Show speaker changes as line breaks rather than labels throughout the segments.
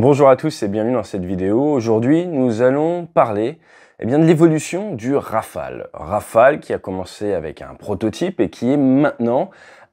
Bonjour à tous et bienvenue dans cette vidéo. Aujourd'hui, nous allons parler eh bien, de l'évolution du Rafale. Rafale qui a commencé avec un prototype et qui est maintenant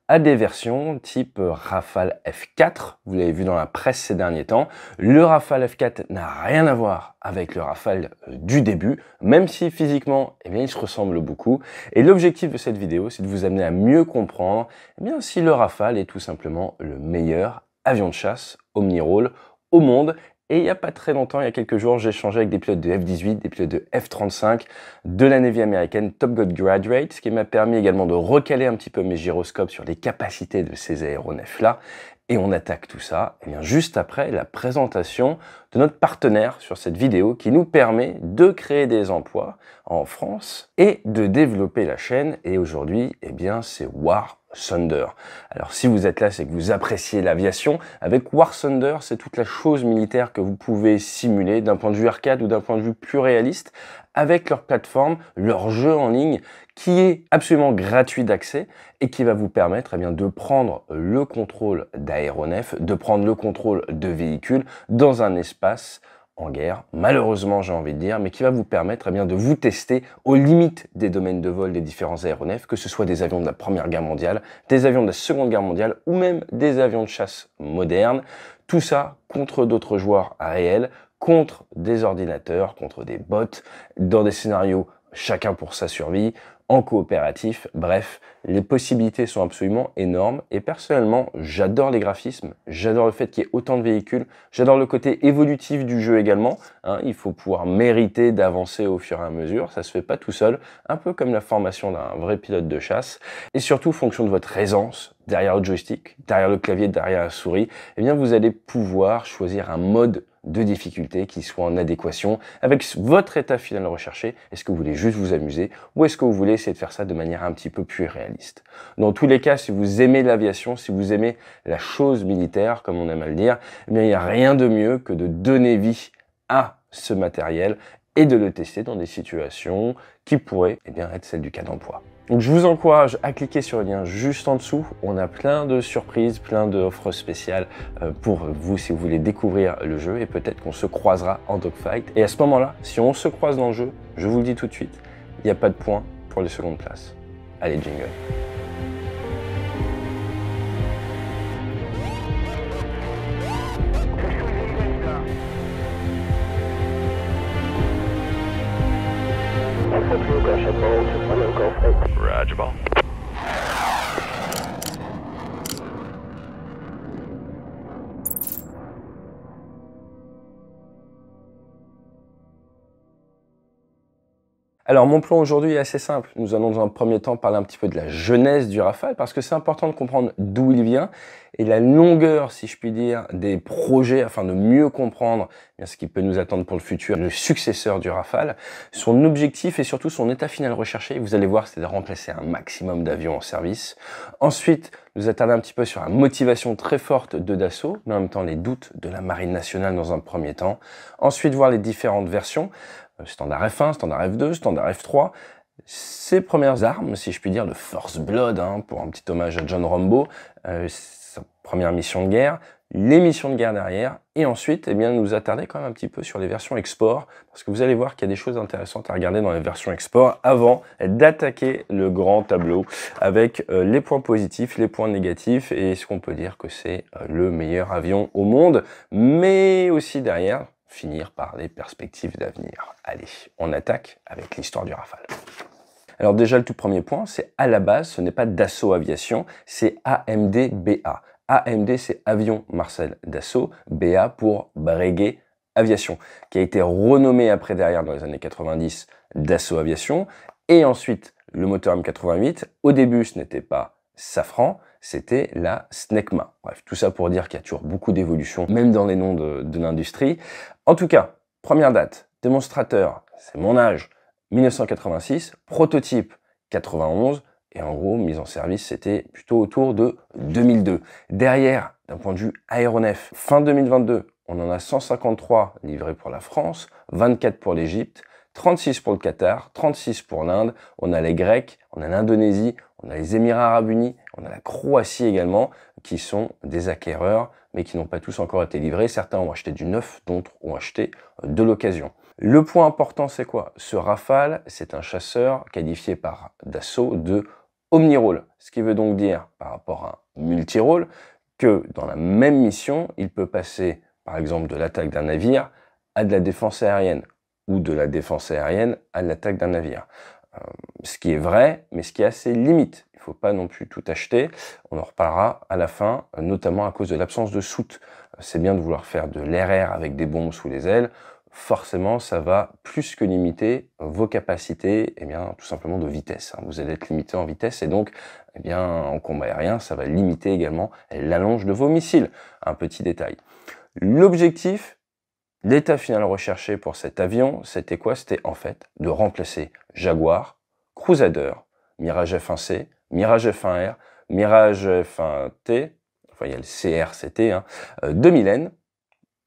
à des versions type Rafale F4. Vous l'avez vu dans la presse ces derniers temps. Le Rafale F4 n'a rien à voir avec le Rafale euh, du début, même si physiquement, eh bien, il se ressemble beaucoup. Et l'objectif de cette vidéo, c'est de vous amener à mieux comprendre eh bien, si le Rafale est tout simplement le meilleur avion de chasse omni-roll au monde. Et il n'y a pas très longtemps, il y a quelques jours, j'ai échangé avec des pilotes de F-18, des pilotes de F-35, de la Navy américaine Top God Graduate, ce qui m'a permis également de recaler un petit peu mes gyroscopes sur les capacités de ces aéronefs-là. Et on attaque tout ça Et eh bien, juste après la présentation de notre partenaire sur cette vidéo qui nous permet de créer des emplois en France et de développer la chaîne. Et aujourd'hui, eh bien, c'est War Thunder. Alors si vous êtes là, c'est que vous appréciez l'aviation. Avec War Thunder, c'est toute la chose militaire que vous pouvez simuler d'un point de vue arcade ou d'un point de vue plus réaliste avec leur plateforme, leur jeu en ligne qui est absolument gratuit d'accès et qui va vous permettre eh bien, de prendre le contrôle d'aéronefs, de prendre le contrôle de véhicules dans un espace en guerre, malheureusement j'ai envie de dire, mais qui va vous permettre eh bien, de vous tester aux limites des domaines de vol des différents aéronefs, que ce soit des avions de la Première Guerre mondiale, des avions de la Seconde Guerre mondiale ou même des avions de chasse modernes. Tout ça contre d'autres joueurs réels, contre des ordinateurs, contre des bots, dans des scénarios chacun pour sa survie, en coopératif. Bref, les possibilités sont absolument énormes. Et personnellement, j'adore les graphismes, j'adore le fait qu'il y ait autant de véhicules, j'adore le côté évolutif du jeu également. Hein. il faut pouvoir mériter d'avancer au fur et à mesure, ça se fait pas tout seul, un peu comme la formation d'un vrai pilote de chasse. Et surtout, fonction de votre aisance, derrière le joystick, derrière le clavier, derrière la souris, eh bien vous allez pouvoir choisir un mode de difficultés qui soient en adéquation avec votre état final recherché. Est-ce que vous voulez juste vous amuser ou est-ce que vous voulez essayer de faire ça de manière un petit peu plus réaliste Dans tous les cas, si vous aimez l'aviation, si vous aimez la chose militaire, comme on aime à le dire, eh bien, il n'y a rien de mieux que de donner vie à ce matériel et de le tester dans des situations qui pourraient eh bien, être celles du cas d'emploi. Donc je vous encourage à cliquer sur le lien juste en dessous. On a plein de surprises, plein d'offres spéciales euh, pour vous si vous voulez découvrir le jeu et peut-être qu'on se croisera en dogfight. Et à ce moment-là, si on se croise dans le jeu, je vous le dis tout de suite, il n'y a pas de points pour les secondes places. Allez, jingle. Alors, mon plan aujourd'hui est assez simple. Nous allons dans un premier temps parler un petit peu de la jeunesse du Rafale parce que c'est important de comprendre d'où il vient et la longueur, si je puis dire, des projets afin de mieux comprendre eh ce qui peut nous attendre pour le futur, le successeur du Rafale, son objectif et surtout son état final recherché. Vous allez voir, c'est de remplacer un maximum d'avions en service. Ensuite, nous attarder un petit peu sur la motivation très forte de Dassault, mais en même temps les doutes de la Marine nationale dans un premier temps. Ensuite, voir les différentes versions. Euh, standard F1, standard F2, standard F3. Ses premières armes, si je puis dire, le Force Blood, hein, pour un petit hommage à John Rombo, euh, sa première mission de guerre, les missions de guerre derrière, et ensuite, eh bien, nous attarder quand même un petit peu sur les versions export, parce que vous allez voir qu'il y a des choses intéressantes à regarder dans les versions export avant d'attaquer le grand tableau avec euh, les points positifs, les points négatifs, et ce qu'on peut dire que c'est le meilleur avion au monde, mais aussi derrière, finir par les perspectives d'avenir. Allez, on attaque avec l'histoire du Rafale. Alors déjà, le tout premier point, c'est à la base, ce n'est pas Dassault Aviation, c'est AMD-BA. AMD, c'est Avion Marcel Dassault, BA pour Breguet Aviation, qui a été renommé après derrière dans les années 90 Dassault Aviation, et ensuite le moteur M88. Au début, ce n'était pas Safran, c'était la SNECMA. Bref, tout ça pour dire qu'il y a toujours beaucoup d'évolution, même dans les noms de, l'industrie. En tout cas, première date, démonstrateur, c'est mon âge, 1986, prototype 91, et en gros, mise en service, c'était plutôt autour de 2002. Derrière, d'un point de vue aéronef, fin 2022, on en a 153 livrés pour la France, 24 pour l'Égypte, 36 pour le Qatar, 36 pour l'Inde, on a les Grecs, on a l'Indonésie, on a les Émirats arabes unis, on a la Croatie également, qui sont des acquéreurs, mais qui n'ont pas tous encore été livrés. Certains ont acheté du neuf, d'autres ont acheté euh, de l'occasion. Le point important, c'est quoi Ce Rafale, c'est un chasseur qualifié par Dassault de omnirôle. ce qui veut donc dire, par rapport à un multirole, que dans la même mission, il peut passer, par exemple, de l'attaque d'un navire à de la défense aérienne, ou de la défense aérienne à l'attaque d'un navire. Euh, ce qui est vrai, mais ce qui a ses limites. Il ne faut pas non plus tout acheter. On en reparlera à la fin, euh, notamment à cause de l'absence de soute. Euh, c'est bien de vouloir faire de l'air-air avec des bombes sous les ailes. Forcément, ça va plus que limiter vos capacités, eh bien, tout simplement de vitesse. Hein. Vous allez être limité en vitesse et donc, eh bien, en combat aérien, ça va limiter également l'allonge de vos missiles. Un petit détail. L'objectif, L'état final recherché pour cet avion, c'était quoi C'était en fait de remplacer Jaguar, Crusader, Mirage F1C, Mirage F1R, Mirage F1T, enfin il y a le CRCT, hein, 2000N, euh,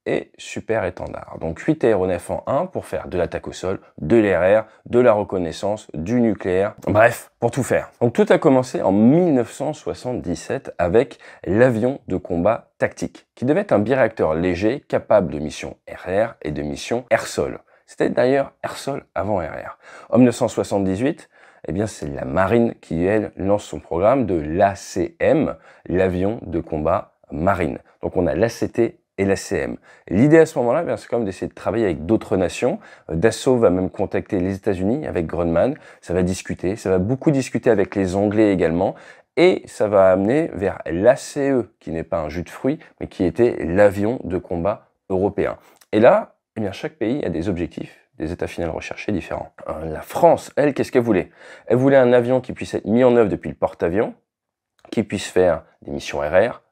et super étendard. Donc 8 aéronefs en 1 pour faire de l'attaque au sol, de l'RR, de la reconnaissance, du nucléaire, bref, pour tout faire. Donc tout a commencé en 1977 avec l'avion de combat tactique, qui devait être un bireacteur léger capable de mission RR et de missions air-sol. C'était d'ailleurs air-sol avant RR. En 1978, eh bien, c'est la marine qui, elle, lance son programme de l'ACM, l'avion de combat marine. Donc on a l'ACT et la CM. L'idée à ce moment-là, ben, c'est quand même d'essayer de travailler avec d'autres nations. Euh, Dassault va même contacter les États-Unis avec Grunman, Ça va discuter, ça va beaucoup discuter avec les Anglais également. Et ça va amener vers l'ACE, qui n'est pas un jus de fruit, mais qui était l'avion de combat européen. Et là, eh bien, chaque pays a des objectifs des états finaux recherchés différents. Euh, la France, elle, qu'est-ce qu'elle voulait Elle voulait un avion qui puisse être mis en œuvre depuis le porte-avions, qui puisse faire des missions RR,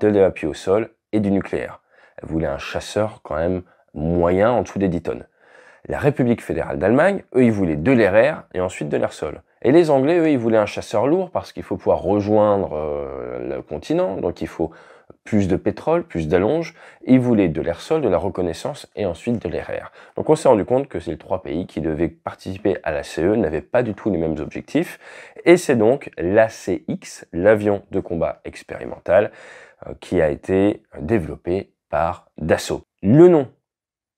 de l'appui au sol et du nucléaire voulaient un chasseur quand même moyen en dessous des 10 tonnes. La République fédérale d'Allemagne, eux, ils voulaient de l'air et ensuite de l'air sol. Et les Anglais, eux, ils voulaient un chasseur lourd parce qu'il faut pouvoir rejoindre euh, le continent, donc il faut plus de pétrole, plus d'allonge. Ils voulaient de l'air sol, de la reconnaissance et ensuite de l'air Donc on s'est rendu compte que ces trois pays qui devaient participer à la CE n'avaient pas du tout les mêmes objectifs. Et c'est donc l'ACX, l'avion de combat expérimental, euh, qui a été développé Dassault. Le nom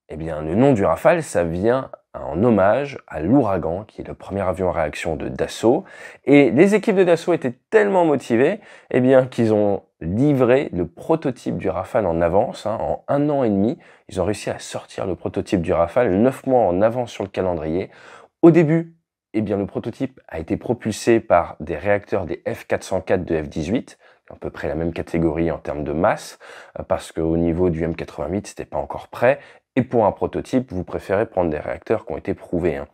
Eh bien, le nom du Rafale, ça vient en hommage à l'ouragan, qui est le premier avion à réaction de Dassault. Et les équipes de Dassault étaient tellement motivées, eh bien, qu'ils ont livré le prototype du Rafale en avance, hein, en un an et demi. Ils ont réussi à sortir le prototype du Rafale, neuf mois en avance sur le calendrier. Au début, eh bien, le prototype a été propulsé par des réacteurs des F404 de F18 à peu près la même catégorie en termes de masse, euh, parce qu'au niveau du M88, c'était pas encore prêt. Et pour un prototype, vous préférez prendre des réacteurs qui ont été prouvés. Hein.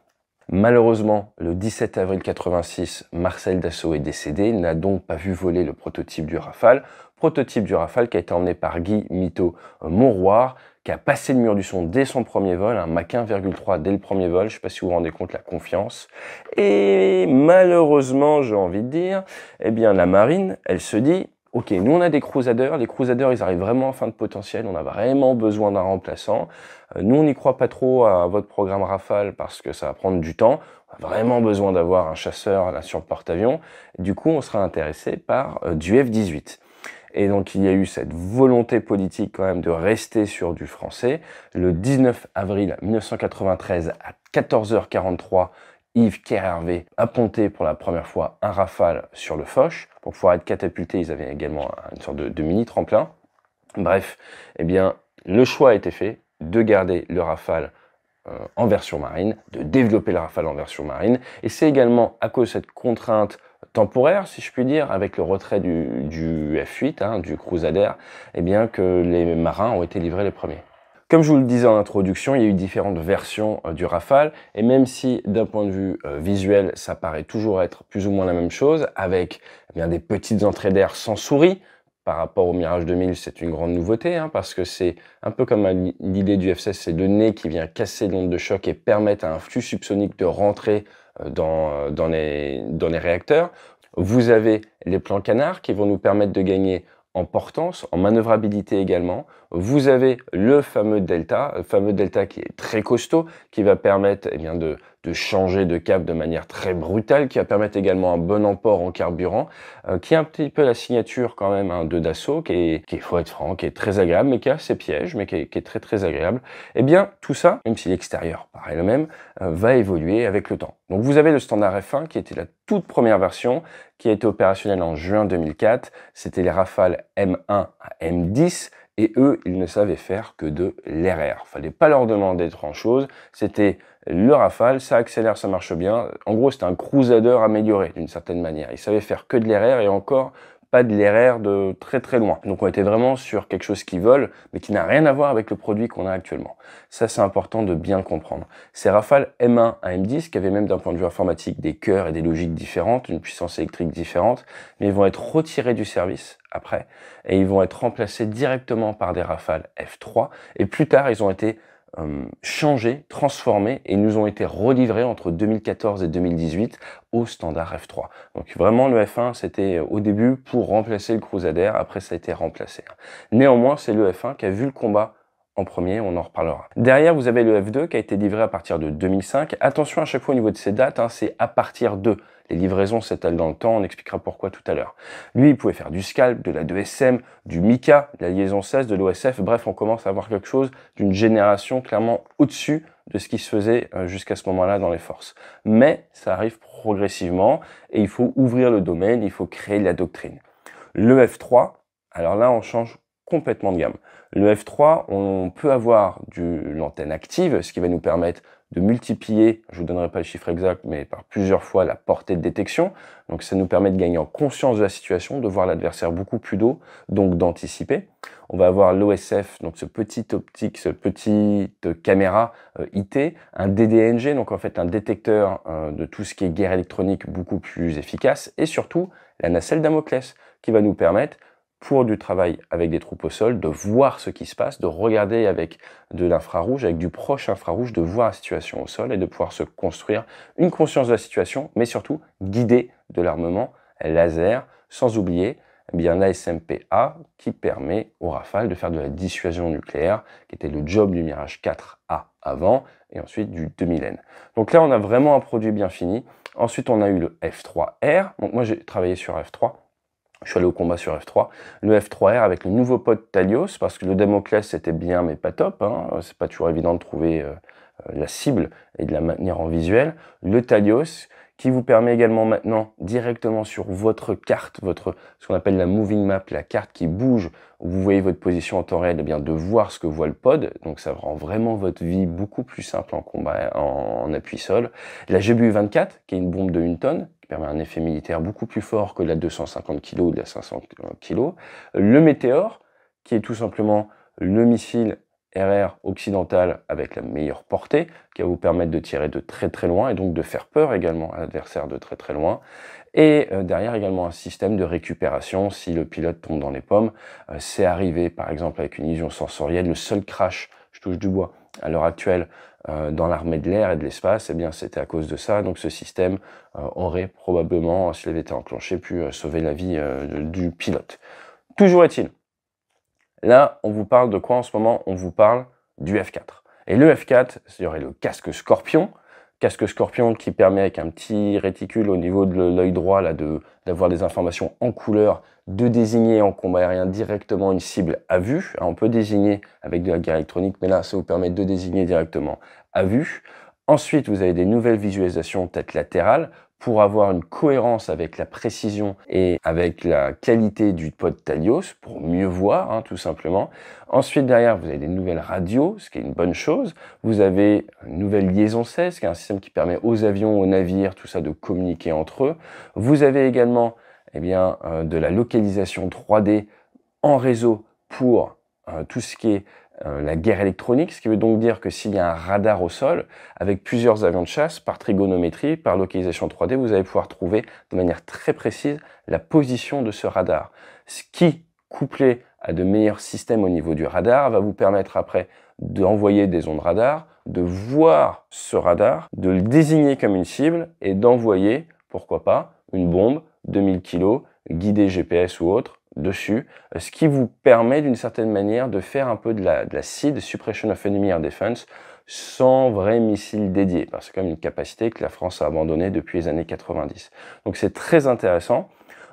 Malheureusement, le 17 avril 86, Marcel Dassault est décédé, n'a donc pas vu voler le prototype du Rafale, prototype du Rafale qui a été emmené par Guy Mito euh, Monroir a passé le mur du son dès son premier vol, hein, un Mach 1,3 dès le premier vol, je ne sais pas si vous vous rendez compte la confiance. Et malheureusement, j'ai envie de dire, eh bien la marine, elle se dit, ok, nous on a des crusaders, les crusaders ils arrivent vraiment en fin de potentiel, on a vraiment besoin d'un remplaçant. Euh, nous on n'y croit pas trop à votre programme Rafale parce que ça va prendre du temps, on a vraiment besoin d'avoir un chasseur là sur porte-avions. Du coup, on sera intéressé par euh, du F-18. Et donc il y a eu cette volonté politique quand même de rester sur du français. Le 19 avril 1993 à 14h43, Yves Kerhervé a ponté pour la première fois un rafale sur le Foch. Pour pouvoir être catapulté, ils avaient également une sorte de, mini tremplin. Bref, eh bien, le choix a été fait de garder le rafale euh, en version marine, de développer le rafale en version marine. Et c'est également à cause de cette contrainte temporaire, si je puis dire, avec le retrait du, du F8, hein, du Crusader, eh bien que les marins ont été livrés les premiers. Comme je vous le disais en introduction, il y a eu différentes versions euh, du Rafale, et même si d'un point de vue euh, visuel, ça paraît toujours être plus ou moins la même chose, avec eh bien, des petites entrées d'air sans souris, par rapport au Mirage 2000, c'est une grande nouveauté, hein, parce que c'est un peu comme l'idée du F-16, c'est le nez qui vient casser l'onde de choc et permettre à un flux subsonique de rentrer euh, euh, dans, les, réacteurs. Vous avez les plans canards qui vont nous permettre de gagner en portance, en manœuvrabilité également. Vous avez le fameux delta, le euh, fameux delta qui est très costaud, qui va permettre et eh bien, de de changer de cap de manière très brutale, qui va permettre également un bon emport en carburant, euh, qui est un petit peu la signature quand même hein, de Dassault, qui est, faut être franc, qui est très agréable, mais qui a ses pièges, mais qui est, très très agréable. Eh bien, tout ça, même si l'extérieur paraît le même, euh, va évoluer avec le temps. Donc vous avez le standard F1 qui était la toute première version, qui a été opérationnelle en juin 2004. C'était les Rafales M1 à M10 et eux, ils ne savaient faire que de l'RR. Fallait pas leur demander grand chose. C'était le Rafale, ça accélère, ça marche bien. En gros, c'est un Crusader amélioré d'une certaine manière. Il savait faire que de l'erreur et encore pas de l'erreur de très très loin. Donc on était vraiment sur quelque chose qui vole, mais qui n'a rien à voir avec le produit qu'on a actuellement. Ça c'est important de bien comprendre. Ces rafales M1 à M10, qui avaient même d'un point de vue informatique des cœurs et des logiques différentes, une puissance électrique différente, mais ils vont être retirés du service après, et ils vont être remplacés directement par des rafales F3, et plus tard ils ont été euh, changé, changés, et nous ont été relivrés entre 2014 et 2018 au standard F3. Donc vraiment le F1 c'était au début pour remplacer le Crusader, après ça a été remplacé. Néanmoins c'est le F1 qui a vu le combat en premier, on en reparlera. Derrière, vous avez le F2 qui a été livré à partir de 2005. Attention à chaque fois au niveau de ces dates, hein, c'est à partir de. Les livraisons s'étalent dans le temps, on expliquera pourquoi tout à l'heure. Lui, il pouvait faire du scalp, de la 2SM, du MICA, de la liaison 16, de l'OSF. Bref, on commence à avoir quelque chose d'une génération clairement au-dessus de ce qui se faisait euh, jusqu'à ce moment-là dans les forces. Mais ça arrive progressivement et il faut ouvrir le domaine, il faut créer la doctrine. Le F3, alors là, on change complètement de gamme. Le F3, on peut avoir de l'antenne active, ce qui va nous permettre de multiplier, je ne vous donnerai pas le chiffre exact, mais par plusieurs fois la portée de détection. Donc ça nous permet de gagner en conscience de la situation, de voir l'adversaire beaucoup plus d'eau, donc d'anticiper. On va avoir l'OSF, donc ce petit optique, ce petit caméra euh, IT, un DDNG, donc en fait un détecteur euh, de tout ce qui est guerre électronique beaucoup plus efficace, et surtout la nacelle Damoclès qui va nous permettre pour du travail avec des troupes au sol, de voir ce qui se passe, de regarder avec de l'infrarouge, avec du proche infrarouge, de voir la situation au sol et de pouvoir se construire une conscience de la situation, mais surtout guider de l'armement laser, sans oublier eh bien l'ASMPA qui permet aux rafales de faire de la dissuasion nucléaire, qui était le job du Mirage 4A avant, et ensuite du 2000N. Donc là, on a vraiment un produit bien fini. Ensuite, on a eu le F3R. Donc moi, j'ai travaillé sur F3 je suis allé au combat sur F3. Le F3R avec le nouveau pod Talios, parce que le Damoclès c'était bien mais pas top, hein. c'est pas toujours évident de trouver euh, euh, la cible et de la maintenir en visuel. Le Talios qui vous permet également maintenant directement sur votre carte, votre ce qu'on appelle la moving map, la carte qui bouge, où vous voyez votre position en temps réel, eh bien de voir ce que voit le pod. Donc ça rend vraiment votre vie beaucoup plus simple en combat en, appui sol. La GBU 24 qui est une bombe de 1 tonne permet un effet militaire beaucoup plus fort que la 250 kg ou de la 500 kg. Le Météor, qui est tout simplement le missile RR occidental avec la meilleure portée, qui va vous permettre de tirer de très très loin et donc de faire peur également à l'adversaire de très très loin. Et euh, derrière également un système de récupération si le pilote tombe dans les pommes. Euh, c'est arrivé par exemple avec une illusion sensorielle, le seul crash, je touche du bois, à l'heure actuelle euh, dans l'armée de l'air et de l'espace, eh bien c'était à cause de ça. Donc ce système euh, aurait probablement, euh, s'il avait été enclenché, pu sauver la vie du pilote. Toujours est-il, là on vous parle de quoi en ce moment On vous parle du F4. Et le F4, il y aurait le casque scorpion, casque scorpion qui permet avec un petit réticule au niveau de l'œil droit là d'avoir des informations en couleur, de désigner en combat aérien directement une cible à vue. Hein, on peut désigner avec de la guerre électronique, mais là ça vous permet de désigner directement à vue. Ensuite, vous avez des nouvelles visualisations tête latérale pour avoir une cohérence avec la précision et avec la qualité du pod Talios, pour mieux voir, hein, tout simplement. Ensuite, derrière, vous avez des nouvelles radios, ce qui est une bonne chose. Vous avez une nouvelle liaison 16, e qui est un système qui permet aux avions, aux navires, tout ça, de communiquer entre eux. Vous avez également eh bien, euh, de la localisation 3D en réseau pour euh, tout ce qui est euh, la guerre électronique, ce qui veut donc dire que s'il y a un radar au sol, avec plusieurs avions de chasse, par trigonométrie, par localisation 3D, vous allez pouvoir trouver de manière très précise la position de ce radar. Ce qui, couplé à de meilleurs systèmes au niveau du radar, va vous permettre après d'envoyer des ondes radar, de voir ce radar, de le désigner comme une cible et d'envoyer, pourquoi pas, une bombe, 2000 kg, guidée GPS ou autre, dessus, euh, ce qui vous permet d'une certaine manière de faire un peu de la, de la Suppression of Enemy Air Defense, sans vrai missile dédié, parce que c'est comme une capacité que la France a abandonnée depuis les années 90. Donc c'est très intéressant.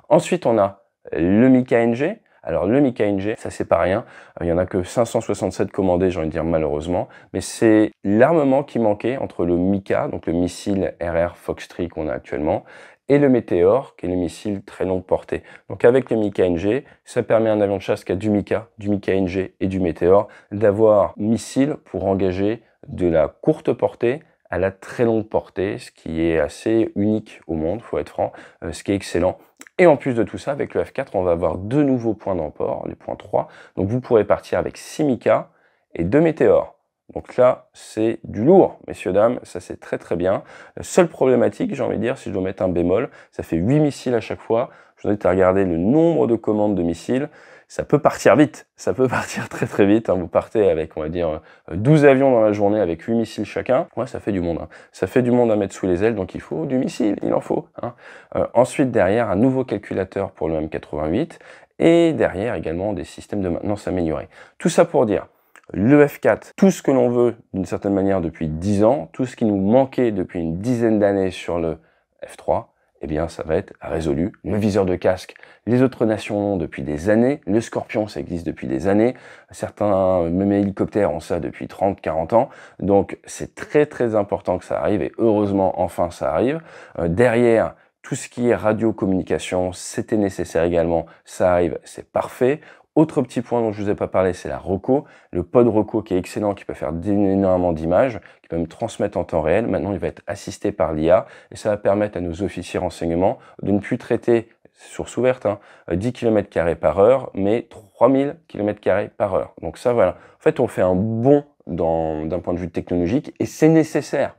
Ensuite, on a le MICA-NG. Alors le MICA-NG, ça c'est pas rien, euh, il y en a que 567 commandés, j'ai envie de dire malheureusement, mais c'est l'armement qui manquait entre le Mika, donc le missile RR Fox 3 qu'on a actuellement, et le Météor, qui est le missile très longue portée. Donc avec le Mika NG, ça permet à un avion de chasse qui a du Mika, du Mika NG et du Météor d'avoir missile pour engager de la courte portée à la très longue portée, ce qui est assez unique au monde, faut être franc, euh, ce qui est excellent. Et en plus de tout ça, avec le F4, on va avoir deux nouveaux points d'emport, les points 3. Donc vous pourrez partir avec 6 Mika et 2 météores. Donc là, c'est du lourd, messieurs, dames, ça c'est très très bien. La seule problématique, j'ai envie de dire, si je dois mettre un bémol, ça fait 8 missiles à chaque fois. Je vous invite à regarder le nombre de commandes de missiles. Ça peut partir vite, ça peut partir très très vite. Hein. Vous partez avec, on va dire, 12 euh, avions dans la journée avec 8 missiles chacun. Ouais, ça fait du monde. Hein. Ça fait du monde à mettre sous les ailes, donc il faut du missile, il en faut. Hein. Euh, ensuite, derrière, un nouveau calculateur pour le M88. Et derrière, également, des systèmes de maintenance améliorés. Tout ça pour dire le F4, tout ce que l'on veut d'une certaine manière depuis 10 ans, tout ce qui nous manquait depuis une dizaine d'années sur le F3, eh bien ça va être résolu. Le viseur de casque, les autres nations l'ont depuis des années, le Scorpion ça existe depuis des années, certains même hélicoptères ont ça depuis 30-40 ans, donc c'est très très important que ça arrive et heureusement enfin ça arrive. Euh, derrière, tout ce qui est radiocommunication, c'était nécessaire également, ça arrive, c'est parfait. Autre petit point dont je ne vous ai pas parlé, c'est la Roco, le pod Roco qui est excellent, qui peut faire énormément d'images, qui peut me transmettre en temps réel. Maintenant, il va être assisté par l'IA et ça va permettre à nos officiers renseignements de ne plus traiter source ouverte, 10 hein, km par heure, mais 3000 km par heure. Donc ça, voilà. En fait, on fait un bond d'un point de vue technologique et c'est nécessaire.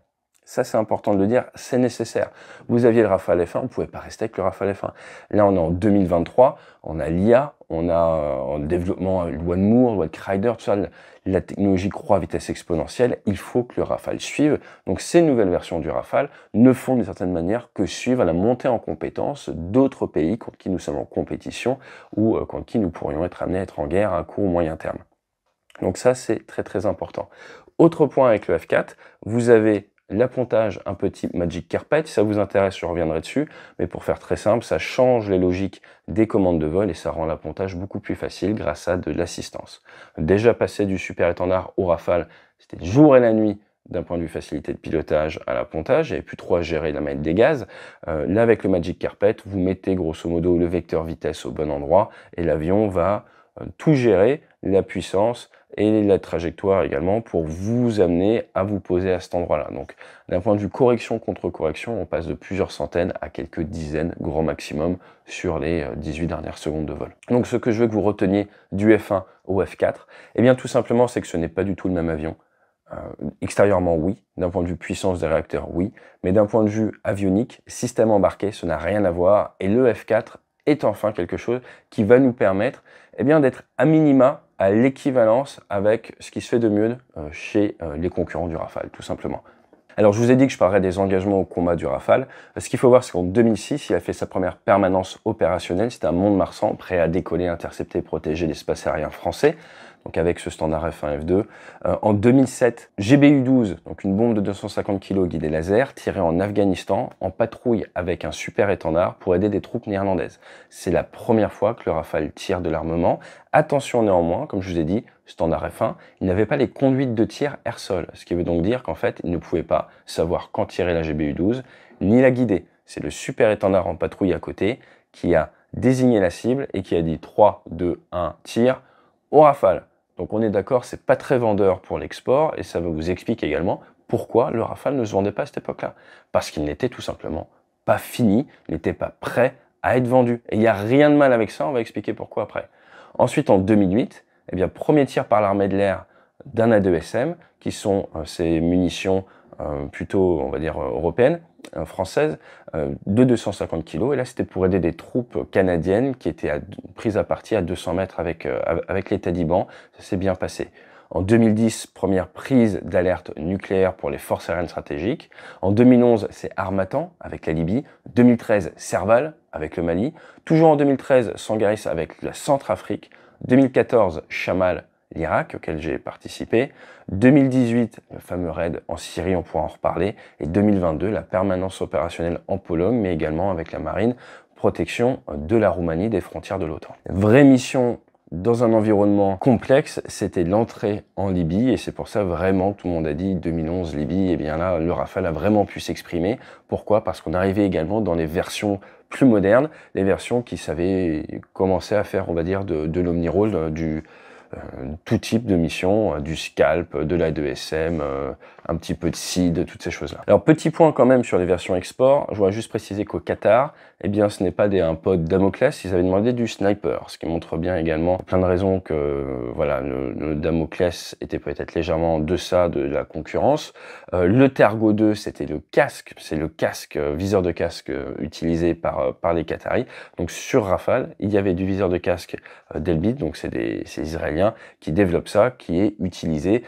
Ça, c'est important de le dire, c'est nécessaire. Vous aviez le Rafale F1, vous ne pouvez pas rester avec le Rafale F1. Là, on est en 2023, on a l'IA, on a euh, en développement, euh, loi One Moore, loi de tout ça, la technologie croît à vitesse exponentielle, il faut que le Rafale suive. Donc ces nouvelles versions du Rafale ne font d'une certaine manière que suivre la montée en compétence d'autres pays contre qui nous sommes en compétition ou euh, contre qui nous pourrions être amenés à être en guerre à court ou moyen terme. Donc ça, c'est très très important. Autre point avec le F4, vous avez l'appontage un petit Magic Carpet. Si ça vous intéresse, je reviendrai dessus. Mais pour faire très simple, ça change les logiques des commandes de vol et ça rend l'appontage beaucoup plus facile grâce à de l'assistance. Déjà passé du super étendard au rafale, c'était jour et la nuit d'un point de vue facilité de pilotage à l'appontage, et plus trop à gérer la main des gaz. Euh, là, avec le Magic Carpet, vous mettez grosso modo le vecteur vitesse au bon endroit, et l'avion va euh, tout gérer, la puissance, et la trajectoire également pour vous amener à vous poser à cet endroit-là. Donc d'un point de vue correction contre correction, on passe de plusieurs centaines à quelques dizaines, grand maximum, sur les 18 euh, dernières secondes de vol. Donc ce que je veux que vous reteniez du F1 au F4, eh bien tout simplement c'est que ce n'est pas du tout le même avion. Euh, extérieurement, oui. D'un point de vue puissance des réacteurs, oui. Mais d'un point de vue avionique, système embarqué, ce n'a rien à voir. Et le F4 est enfin quelque chose qui va nous permettre eh bien, d'être à minima à l'équivalence avec ce qui se fait de mieux euh, chez euh, les concurrents du Rafale, tout simplement. Alors je vous ai dit que je parlerais des engagements au combat du Rafale. Euh, ce qu'il faut voir, c'est qu'en 2006, il a fait sa première permanence opérationnelle. C'était un Mont-de-Marsan, prêt à décoller, intercepter et protéger l'espace aérien français donc avec ce standard F1, F2. Euh, en 2007, GBU-12, donc une bombe de 250 kg guidée laser, tirée en Afghanistan en patrouille avec un super étendard pour aider des troupes néerlandaises. C'est la première fois que le Rafale tire de l'armement. Attention néanmoins, comme je vous ai dit, standard F1, il n'avait pas les conduites de tir air-sol, ce qui veut donc dire qu'en fait, il ne pouvait pas savoir quand tirer la GBU-12 ni la guider. C'est le super étendard en patrouille à côté qui a désigné la cible et qui a dit 3, 2, 1, tir au rafale. Donc on est d'accord, c'est pas très vendeur pour l'export et ça vous explique également pourquoi le Rafale ne se vendait pas à cette époque-là. Parce qu'il n'était tout simplement pas fini, n'était pas prêt à être vendu. Et il n'y a rien de mal avec ça, on va expliquer pourquoi après. Ensuite, en 2008, eh bien, premier tir par l'armée de l'air d'un A2SM, qui sont euh, ces munitions euh, plutôt, on va dire, européenne, euh, française, euh, de 250 kg. Et là, c'était pour aider des troupes canadiennes qui étaient prises à partie à 200 mètres avec, avec les talibans. Ça s'est bien passé. En 2010, première prise d'alerte nucléaire pour les forces aériennes stratégiques. En 2011, c'est Armatan avec la Libye. 2013, Serval avec le Mali. Toujours en 2013, Sangaris avec la Centrafrique. 2014, Chamal l'Irak, auquel j'ai participé, 2018, le fameux raid en Syrie, on pourra en reparler, et 2022, la permanence opérationnelle en Pologne, mais également avec la marine, protection euh, de la Roumanie des frontières de l'OTAN. Vraie mission dans un environnement complexe, c'était l'entrée en Libye et c'est pour ça vraiment tout le monde a dit 2011 Libye et eh bien là le Rafale a vraiment pu s'exprimer. Pourquoi Parce qu'on arrivait également dans les versions plus modernes, les versions qui savaient commencer à faire on va dire de, de euh, du euh, tout type de mission, euh, du scalp, de la l'ADSM, euh, un petit peu de seed, toutes ces choses-là. Alors petit point quand même sur les versions export, je voudrais juste préciser qu'au Qatar, eh bien ce n'est pas des, un pod Damoclès, ils avaient demandé du sniper, ce qui montre bien également plein de raisons que voilà le, le Damoclès était peut-être légèrement de ça, de la concurrence. le Tergo 2, c'était le casque, c'est le casque, viseur de casque utilisé par, par les Qataris. Donc sur Rafale, il y avait du viseur de casque d'Elbit, donc c'est des Israéliens qui développe ça, qui est utilisé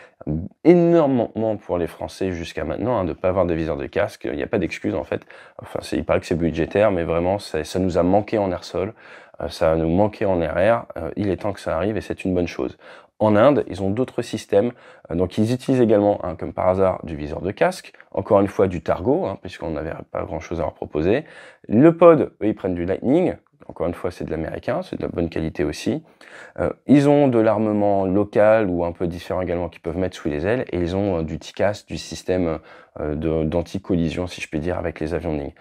énormément pour les Français jusqu'à maintenant, hein, de ne pas avoir de viseur de casque. Il n'y a pas d'excuse en fait. Enfin, il paraît que c'est budgétaire, mais vraiment, ça, nous a manqué en air-sol, euh, ça nous manqué en RR. Euh, il est temps que ça arrive et c'est une bonne chose. En Inde, ils ont d'autres systèmes. Euh, donc, ils utilisent également, hein, comme par hasard, du viseur de casque. Encore une fois, du Targo, hein, puisqu'on n'avait pas grand-chose à leur proposer. Le pod, eux, ils prennent du Lightning. Encore une fois, c'est de l'américain, c'est de la bonne qualité aussi. Euh, ils ont de l'armement local ou un peu différent également qu'ils peuvent mettre sous les ailes et ils ont euh, du TICAS, du système euh, d'anticollision, d'anti-collision, si je peux dire, avec les avions de ligne.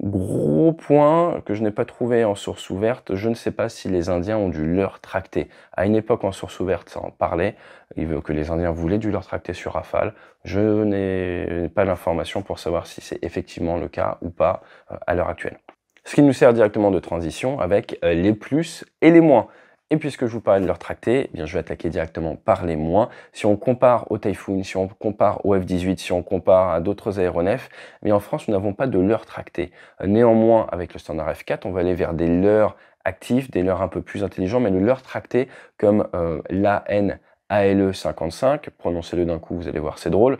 Gros point que je n'ai pas trouvé en source ouverte, je ne sais pas si les Indiens ont dû leur tracter. À une époque en source ouverte, ça en parlait, il veut que les Indiens voulaient du leur tracter sur Rafale. Je n'ai pas l'information pour savoir si c'est effectivement le cas ou pas à l'heure actuelle. Ce qui nous sert directement de transition avec euh, les plus et les moins. Et puisque je vous parlais de leur tracté, eh bien je vais attaquer directement par les moins. Si on compare au Typhoon, si on compare au F-18, si on compare à d'autres aéronefs, mais eh en France, nous n'avons pas de leur tracté. Néanmoins, avec le standard F4, on va aller vers des leurs actifs, des leurs un peu plus intelligents, mais le leur tracté comme euh, la l'AN ALE 55, prononcez-le d'un coup, vous allez voir, c'est drôle,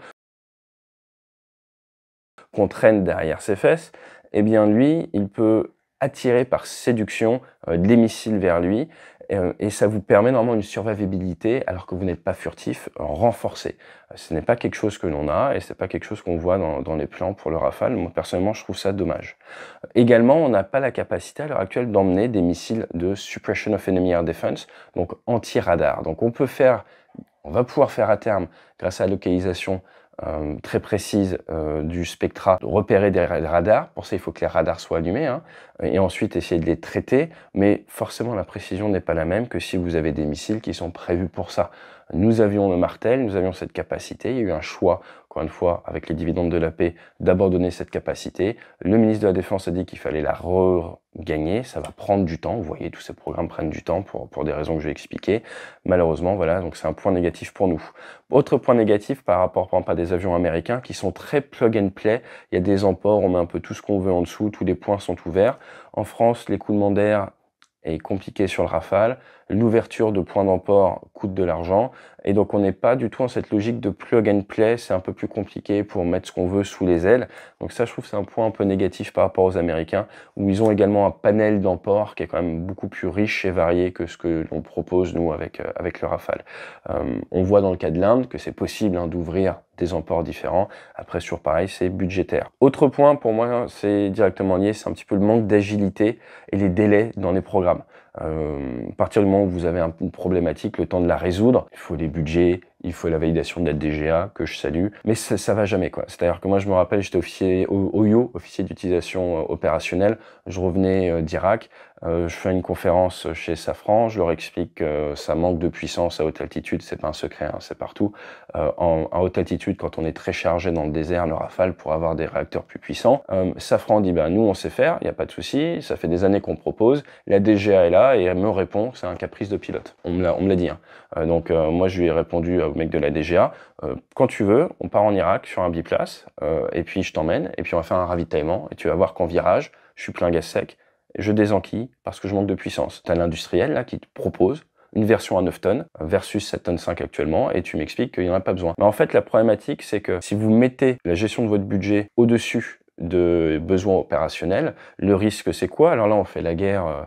qu'on traîne derrière ses fesses, eh bien lui, il peut attirer par séduction euh, des missiles vers lui euh, et ça vous permet normalement une survivabilité alors que vous n'êtes pas furtif euh, renforcé Ce n'est pas quelque chose que l'on a et ce n'est pas quelque chose qu'on voit dans, dans, les plans pour le Rafale. Moi personnellement, je trouve ça dommage. Également, on n'a pas la capacité à l'heure actuelle d'emmener des missiles de suppression of enemy air defense, donc anti-radar. Donc on peut faire, on va pouvoir faire à terme grâce à la localisation euh, très précise euh, du spectra, repérer des radars. Pour ça, il faut que les radars soient allumés, hein, et ensuite essayer de les traiter. Mais forcément, la précision n'est pas la même que si vous avez des missiles qui sont prévus pour ça. Nous avions le martel, nous avions cette capacité, il y a eu un choix encore une fois, avec les dividendes de la paix, d'abandonner cette capacité. Le ministre de la Défense a dit qu'il fallait la regagner. Ça va prendre du temps. Vous voyez, tous ces programmes prennent du temps pour, pour des raisons que je vais expliquer. Malheureusement, voilà, donc c'est un point négatif pour nous. Autre point négatif par rapport, par exemple, à des avions américains qui sont très plug and play. Il y a des emports, on met un peu tout ce qu'on veut en dessous, tous les points sont ouverts. En France, l'écoulement d'air est compliqué sur le Rafale l'ouverture de points d'emport coûte de l'argent. Et donc, on n'est pas du tout en cette logique de plug and play. C'est un peu plus compliqué pour mettre ce qu'on veut sous les ailes. Donc ça, je trouve, c'est un point un peu négatif par rapport aux Américains, où ils ont également un panel d'emport qui est quand même beaucoup plus riche et varié que ce que l'on propose, nous, avec, euh, le Rafale. Euh, on voit dans le cas de l'Inde que c'est possible hein, d'ouvrir des emports différents. Après, sur pareil, c'est budgétaire. Autre point, pour moi, c'est directement lié, c'est un petit peu le manque d'agilité et les délais dans les programmes. Euh, à partir du moment où vous avez un, une problématique, le temps de la résoudre, il faut des budgets, il faut la validation de la DGA que je salue, mais ça, ça va jamais quoi. C'est-à-dire que moi je me rappelle, j'étais officier OYO, officier d'utilisation euh, opérationnelle, je revenais euh, d'Irak, euh, je fais une conférence chez Safran, je leur explique que ça manque de puissance à haute altitude, c'est pas un secret, hein, c'est partout. Euh, en, à haute altitude, quand on est très chargé dans le désert, le rafale pour avoir des réacteurs plus puissants. Euh, Safran dit, ben, nous on sait faire, il n'y a pas de souci, ça fait des années qu'on propose, la DGA est là et elle me répond que c'est un caprice de pilote. On me l'a dit. Hein. donc moi je lui ai répondu au mec de la DGA, quand tu veux, on part en Irak sur un biplace, et puis je t'emmène, et puis on va faire un ravitaillement, et tu vas voir qu'en virage, je suis plein gaz sec, je désenquille parce que je manque de puissance. T'as as l'industriel là qui te propose une version à 9 tonnes versus 7 tonnes 5 actuellement et tu m'expliques qu'il n'y en a pas besoin. Mais en fait, la problématique, c'est que si vous mettez la gestion de votre budget au-dessus de besoins opérationnels, le risque, c'est quoi Alors là, on fait la guerre euh,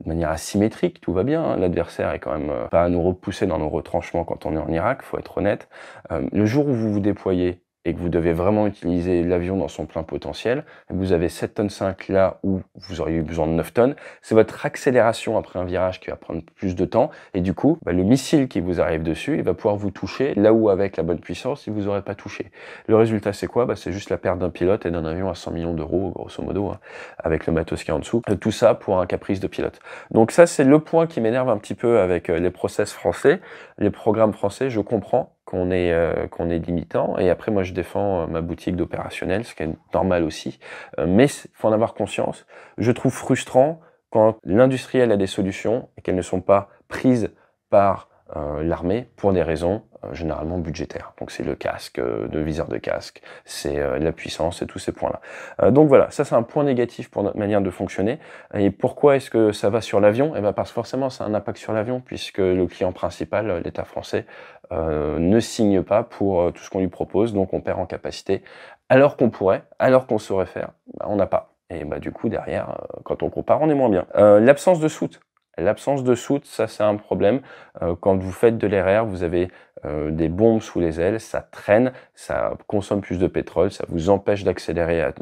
de manière asymétrique, tout va bien. Hein. L'adversaire est quand même euh, pas à nous repousser dans nos retranchements quand on est en Irak, faut être honnête. Euh, le jour où vous vous déployez et que vous devez vraiment utiliser l'avion dans son plein potentiel, vous avez 7 tonnes 5 là où vous auriez eu besoin de 9 tonnes, c'est votre accélération après un virage qui va prendre plus de temps, et du coup, bah, le missile qui vous arrive dessus, il va pouvoir vous toucher là où avec la bonne puissance, il vous aurait pas touché. Le résultat, c'est quoi bah, C'est juste la perte d'un pilote et d'un avion à 100 millions d'euros, grosso modo, hein, avec le matos qui est en dessous. Euh, tout ça pour un caprice de pilote. Donc ça, c'est le point qui m'énerve un petit peu avec euh, les process français, les programmes français, je comprends, qu'on est, euh, qu'on est limitant. Et après, moi, je défends euh, ma boutique d'opérationnel, ce qui est normal aussi. Euh, mais il faut en avoir conscience. Je trouve frustrant quand l'industriel a des solutions et qu'elles ne sont pas prises par euh, l'armée pour des raisons euh, généralement budgétaires. Donc c'est le casque, euh, le viseur de casque, c'est euh, la puissance et tous ces points-là. donc voilà, ça c'est un point négatif pour notre manière de fonctionner. Et pourquoi est-ce que ça va sur l'avion Eh ben parce que forcément ça a un impact sur l'avion puisque le client principal, l'État français, ne signe pas pour tout ce qu'on lui propose, donc on perd en capacité. Alors qu'on pourrait, alors qu'on saurait faire, bah, on n'a pas. Et bah du coup derrière, quand on compare, on est moins bien. L'absence de soute L'absence de soute, ça c'est un problème. Euh, quand vous faites de l'RR, vous avez euh, des bombes sous les ailes, ça traîne, ça consomme plus de pétrole, ça vous empêche d'accélérer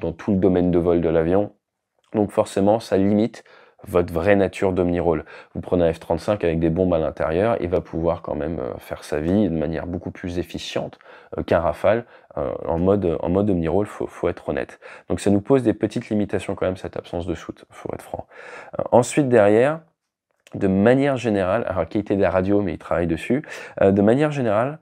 dans tout le domaine de vol de l'avion. Donc forcément, ça limite votre vraie nature domni roll Vous prenez un F-35 avec des bombes à l'intérieur, il va pouvoir quand même euh, faire sa vie de manière beaucoup plus efficiente euh, qu'un Rafale euh, en mode, en mode omni faut, faut être honnête. Donc ça nous pose des petites limitations quand même, cette absence de shoot, faut être franc. ensuite, derrière, de manière générale, alors qualité de la radio, mais il travaille dessus, de manière générale,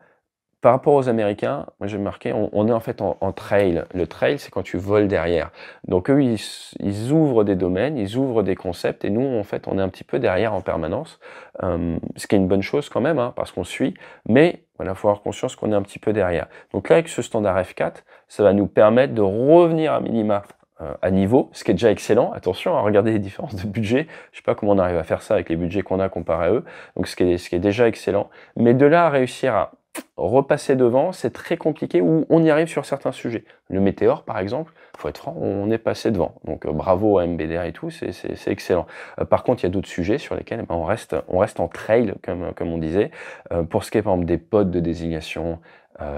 par rapport aux Américains, moi j'ai marqué, on, est en fait en, trail. Le trail, c'est quand tu voles derrière. Donc eux, ils, ouvrent des domaines, ils ouvrent des concepts, et nous, en fait, on est un petit peu derrière en permanence, euh, ce qui est une bonne chose quand même, hein, parce qu'on suit, mais il faut avoir conscience qu'on est un petit peu derrière. Donc là, avec ce standard F4, ça va nous permettre de revenir à minima euh, à niveau, ce qui est déjà excellent. Attention à hein, regarder les différences de budget. Je ne sais pas comment on arrive à faire ça avec les budgets qu'on a comparé à eux. Donc ce qui est, ce qui est déjà excellent. Mais de là à réussir à repasser devant, c'est très compliqué ou on y arrive sur certains sujets. Le météore, par exemple, faut être franc, on est passé devant. Donc euh, bravo à MBDR et tout, c'est excellent. Euh, par contre, il y a d'autres sujets sur lesquels eh ben, on, reste, on reste en trail, comme, comme on disait. Euh, pour ce qui est, par exemple, des pods de désignation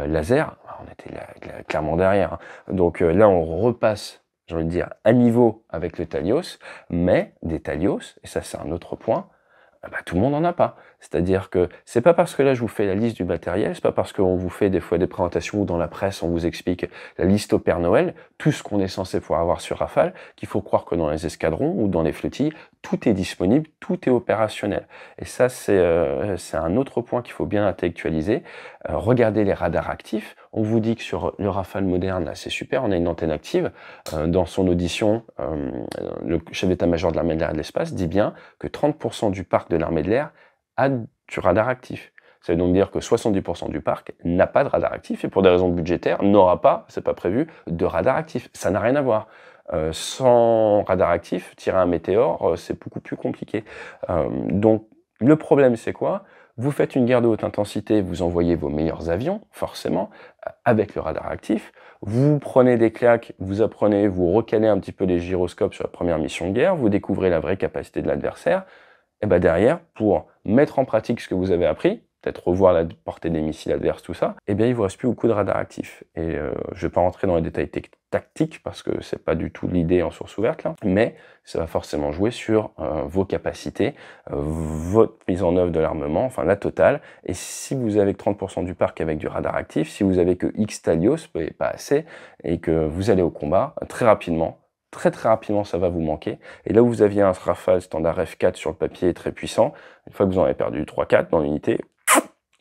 laser, bah, on était clairement derrière. Hein. Donc là, on repasse j'ai envie de dire, à niveau avec le Talios, mais des Talios, et ça c'est un autre point, ah bah, tout le monde n'en a pas. C'est-à-dire que c'est pas parce que là je vous fais la liste du matériel, c'est pas parce qu'on vous fait des fois des présentations ou dans la presse on vous explique la liste au Père Noël, tout ce qu'on est censé pouvoir avoir sur Rafale, qu'il faut croire que dans les escadrons ou dans les flottilles, tout est disponible, tout est opérationnel. Et ça, c'est euh, un autre point qu'il faut bien intellectualiser. Euh, regardez les radars actifs. On vous dit que sur le Rafale moderne, c'est super, on a une antenne active. Euh, dans son audition, le chef d'état-major de l'armée de l'air et de l'espace dit bien que 30% du parc de l'armée de l'air a du radar actif. Ça veut donc dire que 70% du parc n'a pas de radar actif et pour des raisons budgétaires n'aura pas, c'est pas prévu, de radar actif. Ça n'a rien à voir. Euh, sans radar actif, tirer un météore, euh, c'est beaucoup plus compliqué. Euh, donc le problème, c'est quoi Vous faites une guerre de haute intensité, vous envoyez vos meilleurs avions, forcément, avec le radar actif. Vous prenez des claques, vous apprenez, vous recalez un petit peu les gyroscopes sur la première mission de guerre, vous découvrez la vraie capacité de l'adversaire. Et eh ben derrière, pour mettre en pratique ce que vous avez appris, peut-être revoir la portée des missiles adverses, tout ça, eh bien, il vous reste plus beaucoup de radars actifs. Et euh, je ne vais pas rentrer dans les détails tactiques parce que c'est pas du tout l'idée en source ouverte là, mais ça va forcément jouer sur euh, vos capacités, euh, votre mise en œuvre de l'armement, enfin la totale. Et si vous avez que 30% du parc avec du radar actif, si vous avez que X Talios, pas assez, et que vous allez au combat très rapidement, très très rapidement ça va vous manquer. Et là où vous aviez un Rafale standard F4 sur le papier très puissant, une fois que vous en avez perdu 3-4 dans l'unité,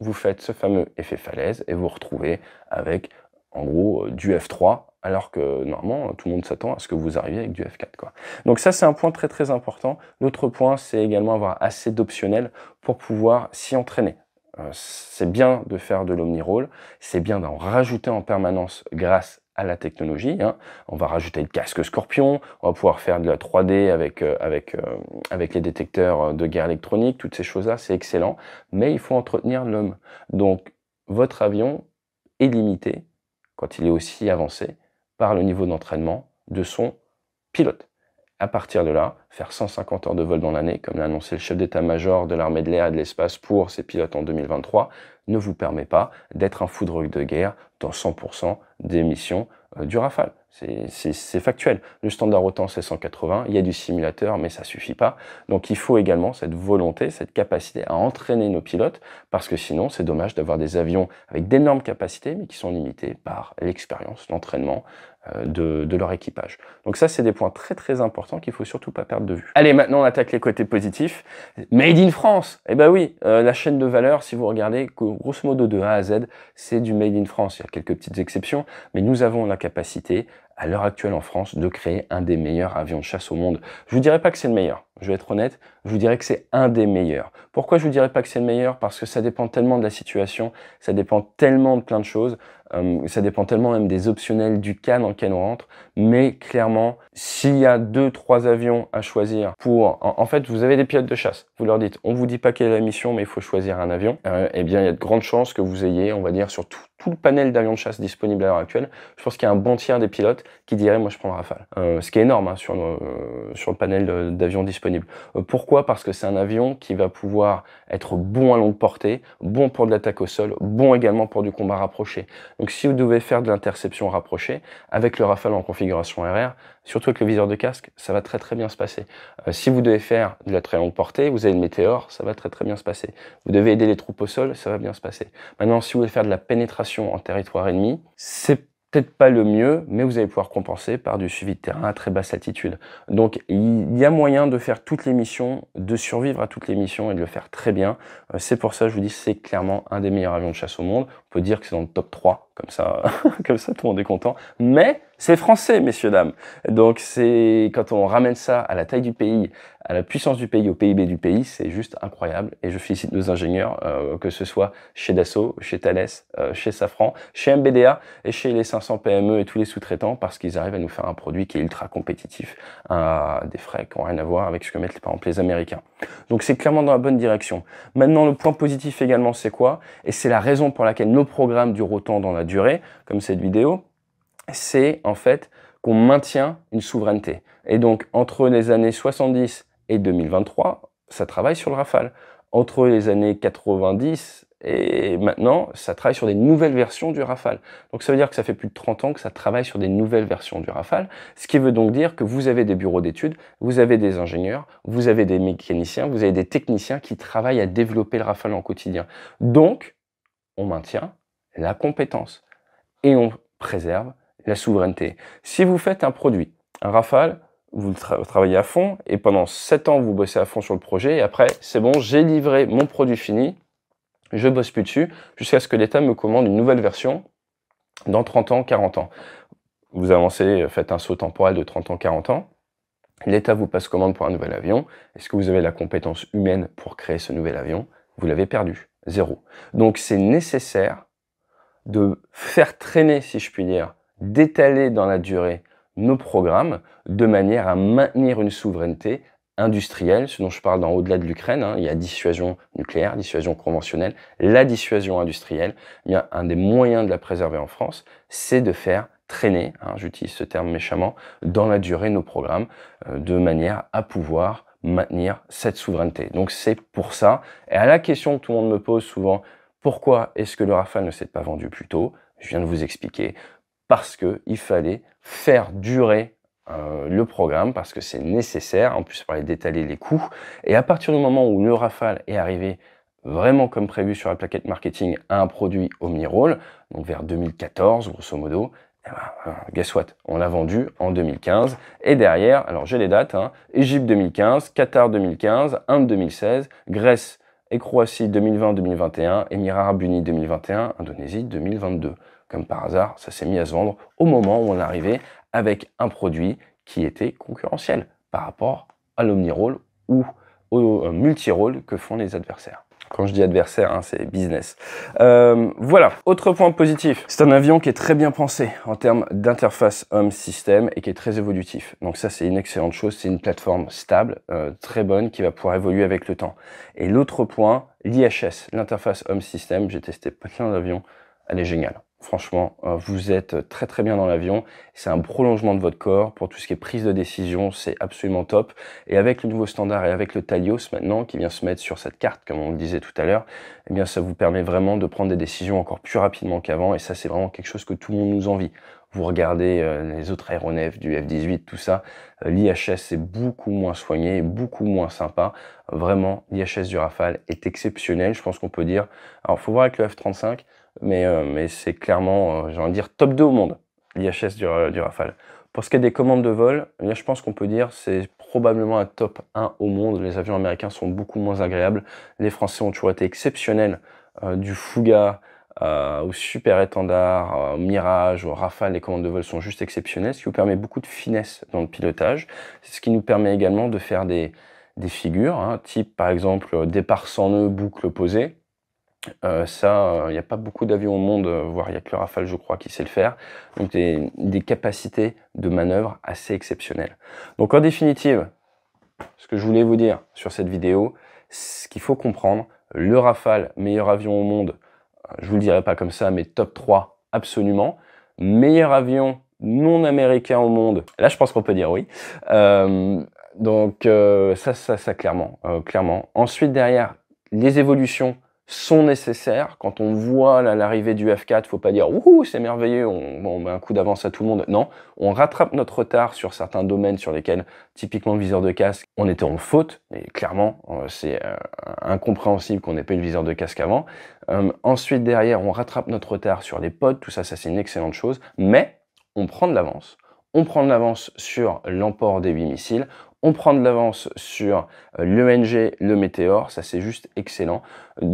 vous faites ce fameux effet falaise et vous retrouvez avec en gros euh, du F3 alors que normalement euh, tout le monde s'attend à ce que vous arriviez avec du F4 quoi. Donc ça c'est un point très très important. L'autre point c'est également avoir assez d'optionnels pour pouvoir s'y entraîner. Euh, c'est bien de faire de l'omni-roll, c'est bien d'en rajouter en permanence grâce à la technologie. Hein. On va rajouter le casque Scorpion, on va pouvoir faire de la 3D avec, euh, avec, euh, avec les détecteurs euh, de guerre électronique, toutes ces choses-là, c'est excellent, mais il faut entretenir l'homme. Donc, votre avion est limité, quand il est aussi avancé, par le niveau d'entraînement de son pilote. À partir de là, faire 150 heures de vol dans l'année, comme l'a annoncé le chef d'état-major de l'armée de l'air et de l'espace pour ses pilotes en 2023, ne vous permet pas d'être un foudreux de guerre dans 100% d'émissions euh, du Rafale. C'est factuel. Le standard OTAN, c'est 180. Il y a du simulateur, mais ça suffit pas. Donc, il faut également cette volonté, cette capacité à entraîner nos pilotes, parce que sinon, c'est dommage d'avoir des avions avec d'énormes capacités, mais qui sont limités par l'expérience, l'entraînement, euh, de, leur équipage. Donc ça, c'est des points très très importants qu'il faut surtout pas perdre de vue. Allez, maintenant on attaque les côtés positifs. Made in France Eh ben oui, euh, la chaîne de valeur, si vous regardez, grosso modo de A à Z, c'est du Made in France. Il y a quelques petites exceptions, mais nous avons la capacité, à l'heure actuelle en France, de créer un des meilleurs avions de chasse au monde. Je vous dirais pas que c'est le meilleur, je vais être honnête, je vous dirais que c'est un des meilleurs. Pourquoi je vous dirais pas que c'est le meilleur Parce que ça dépend tellement de la situation, ça dépend tellement de plein de choses. Euh, ça dépend tellement même des optionnels du cas dans lequel on rentre. Mais clairement, s'il y a deux, trois avions à choisir pour... En, fait, vous avez des pilotes de chasse. Vous leur dites, on vous dit pas quelle est la mission, mais il faut choisir un avion. Euh, eh bien, il y a de grandes chances que vous ayez, on va dire, sur tout, le panel d'avions de chasse disponibles à l'heure actuelle, je pense qu'il y a un bon tiers des pilotes qui diraient, moi, je prends le Rafale. Euh, ce qui est énorme hein, sur, le, sur le panel d'avions disponibles. pourquoi Parce que c'est un avion qui va pouvoir être bon à longue portée, bon pour de l'attaque au sol, bon également pour du combat rapproché. Donc si vous devez faire de l'interception rapprochée, avec le Rafale en configuration RR, surtout avec le viseur de casque, ça va très très bien se passer. Euh, si vous devez faire de la très longue portée, vous avez une météore, ça va très très bien se passer. Vous devez aider les troupes au sol, ça va bien se passer. Maintenant, si vous voulez faire de la pénétration en territoire ennemi, c'est peut-être pas le mieux, mais vous allez pouvoir compenser par du suivi de terrain à très basse latitude. Donc il y a moyen de faire toutes les missions, de survivre à toutes les missions et de le faire très bien. Euh, c'est pour ça, que je vous dis, c'est clairement un des meilleurs avions de chasse au monde dire que c'est dans le top 3, comme ça, comme ça tout le monde est content. Mais c'est français, messieurs, dames. Donc c'est quand on ramène ça à la taille du pays, à la puissance du pays, au PIB du pays, c'est juste incroyable. Et je félicite nos ingénieurs, euh, que ce soit chez Dassault, chez Thales, euh, chez Safran, chez MBDA et chez les 500 PME et tous les sous-traitants, parce qu'ils arrivent à nous faire un produit qui est ultra compétitif, à des frais qui n'ont rien à voir avec ce que mettent par exemple les Américains. Donc c'est clairement dans la bonne direction. Maintenant, le point positif également, c'est quoi Et c'est la raison pour laquelle nos programme dure autant dans la durée, comme cette vidéo, c'est en fait qu'on maintient une souveraineté. Et donc, entre les années 70 et 2023, ça travaille sur le Rafale. Entre les années 90 et maintenant, ça travaille sur des nouvelles versions du Rafale. Donc ça veut dire que ça fait plus de 30 ans que ça travaille sur des nouvelles versions du Rafale, ce qui veut donc dire que vous avez des bureaux d'études, vous avez des ingénieurs, vous avez des mécaniciens, vous avez des techniciens qui travaillent à développer le Rafale en quotidien. Donc, on maintient la compétence et on préserve la souveraineté. Si vous faites un produit, un rafale, vous travaillez à fond et pendant 7 ans, vous bossez à fond sur le projet et après, c'est bon, j'ai livré mon produit fini, je bosse plus dessus jusqu'à ce que l'État me commande une nouvelle version dans 30 ans, 40 ans. Vous avancez, faites un saut temporel de 30 ans, 40 ans. L'État vous passe commande pour un nouvel avion. Est-ce que vous avez la compétence humaine pour créer ce nouvel avion Vous l'avez perdu zéro. Donc c'est nécessaire de faire traîner, si je puis dire, d'étaler dans la durée nos programmes de manière à maintenir une souveraineté industrielle, ce dont je parle dans au-delà de l'Ukraine, hein, il y a dissuasion nucléaire, dissuasion conventionnelle, la dissuasion industrielle, il y a un des moyens de la préserver en France, c'est de faire traîner, hein, j'utilise ce terme méchamment, dans la durée nos programmes, euh, de manière à pouvoir maintenir cette souveraineté. Donc c'est pour ça. Et à la question que tout le monde me pose souvent, pourquoi est-ce que le Rafale ne s'est pas vendu plus tôt Je viens de vous expliquer. Parce qu'il fallait faire durer euh, le programme, parce que c'est nécessaire. En plus, parler d'étaler les coûts. Et à partir du moment où le Rafale est arrivé vraiment comme prévu sur la plaquette marketing à un produit omni-roll, donc vers 2014, grosso modo, eh ben, hein, guess what On l'a vendu en 2015. Et derrière, alors j'ai les dates, hein. Égypte 2015, Qatar 2015, Inde 2016, Grèce et Croatie 2020-2021, Émirats Arabes Unis 2021, Indonésie 2022. Comme par hasard, ça s'est mis à se vendre au moment où on arrivait avec un produit qui était concurrentiel par rapport à lomni ou au euh, multi que font les adversaires. Quand je dis adversaire, hein, c'est business. Euh, voilà, autre point positif, c'est un avion qui est très bien pensé en termes d'interface homme-système et qui est très évolutif. Donc ça, c'est une excellente chose, c'est une plateforme stable, euh, très bonne, qui va pouvoir évoluer avec le temps. Et l'autre point, l'IHS, l'interface homme-système, j'ai testé plein d'avions, elle est géniale franchement, euh, vous êtes très très bien dans l'avion. C'est un prolongement de votre corps pour tout ce qui est prise de décision, c'est absolument top. Et avec le nouveau standard et avec le Talios maintenant qui vient se mettre sur cette carte, comme on le disait tout à l'heure, eh bien ça vous permet vraiment de prendre des décisions encore plus rapidement qu'avant. Et ça, c'est vraiment quelque chose que tout le monde nous envie. Vous regardez euh, les autres aéronefs du F-18, tout ça, euh, l'IHS c'est beaucoup moins soigné, beaucoup moins sympa. Vraiment, l'IHS du Rafale est exceptionnel, je pense qu'on peut dire. Alors, faut voir avec le F-35, euh, mais, c'est clairement, euh, j'ai envie de dire, top 2 au monde, l'IHS du, euh, du, Rafale. Pour ce qui est des commandes de vol, eh je pense qu'on peut dire c'est probablement un top 1 au monde. Les avions américains sont beaucoup moins agréables. Les Français ont toujours été exceptionnels, du Fouga au Super Étendard, au Mirage, au Rafale, les commandes de vol sont juste exceptionnelles, ce qui vous permet beaucoup de finesse dans le pilotage. C'est ce qui nous permet également de faire des, figures, hein, type par exemple départ sans nœud, boucle posée, euh, ça, il euh, n'y a pas beaucoup d'avions au monde, euh, voire il n'y a que le Rafale, je crois, qui sait le faire. Donc des, capacités de manœuvre assez exceptionnelles. Donc en définitive, ce que je voulais vous dire sur cette vidéo, ce qu'il faut comprendre, le Rafale, meilleur avion au monde, je vous le dirai pas comme ça, mais top 3, absolument. Meilleur avion non américain au monde, là je pense qu'on peut dire oui. donc ça, ça, ça, clairement, clairement. Ensuite, derrière, les évolutions sont nécessaires. Quand on voit l'arrivée du F4, faut pas dire ouh c'est merveilleux, on, met ben, un coup d'avance à tout le monde. Non, on rattrape notre retard sur certains domaines sur lesquels, typiquement le viseur de casque, on était en faute. Et clairement, euh, c'est euh, incompréhensible qu'on n'ait pas eu viseur de casque avant. Euh, ensuite, derrière, on rattrape notre retard sur les pods. Tout ça, ça c'est une excellente chose. Mais on prend de l'avance. On prend de l'avance sur l'emport des huit missiles, on prend de l'avance sur l'ENG, le Météor, ça c'est juste excellent.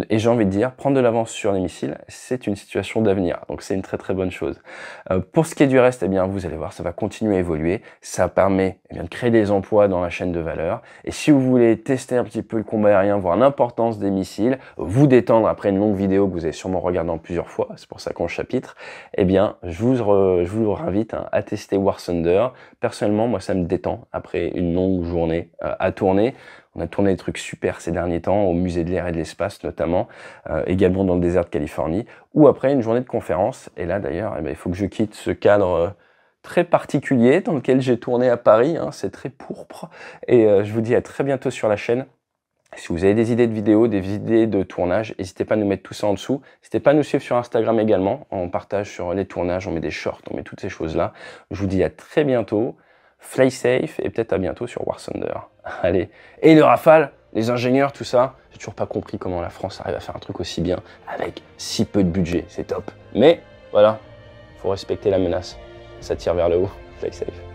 Et j'ai envie de dire, prendre de l'avance sur les missiles, c'est une situation d'avenir. Donc c'est une très très bonne chose. Euh, pour ce qui est du reste, eh bien, vous allez voir, ça va continuer à évoluer. Ça permet eh de créer des emplois dans la chaîne de valeur. Et si vous voulez tester un petit peu le combat aérien, voir l'importance des missiles, vous détendre après une longue vidéo que vous avez sûrement regardé en plusieurs fois, c'est pour ça qu'on chapitre, eh bien, je vous, je vous invite hein, à tester War Thunder. Personnellement, moi, ça me détend après une longue journée euh, à tourner. On a tourné des trucs super ces derniers temps, au musée de l'air et de l'espace notamment, euh, également dans le désert de Californie, ou après une journée de conférence. Et là d'ailleurs, eh ben, il faut que je quitte ce cadre. Euh, très particulier dans lequel j'ai tourné à Paris, hein. c'est très pourpre et euh, je vous dis à très bientôt sur la chaîne. Si vous avez des idées de vidéos, des idées de tournage, n'hésitez pas à nous mettre tout ça en dessous. N'hésitez pas à nous suivre sur Instagram également. On partage sur les tournages, on met des shorts, on met toutes ces choses-là. Je vous dis à très bientôt. Fly safe et peut-être à bientôt sur War Thunder. Allez. Et le Rafale, les ingénieurs, tout ça, j'ai toujours pas compris comment la France arrive à faire un truc aussi bien avec si peu de budget. C'est top. Mais voilà, faut respecter la menace. Ça tire vers le haut. Fly safe.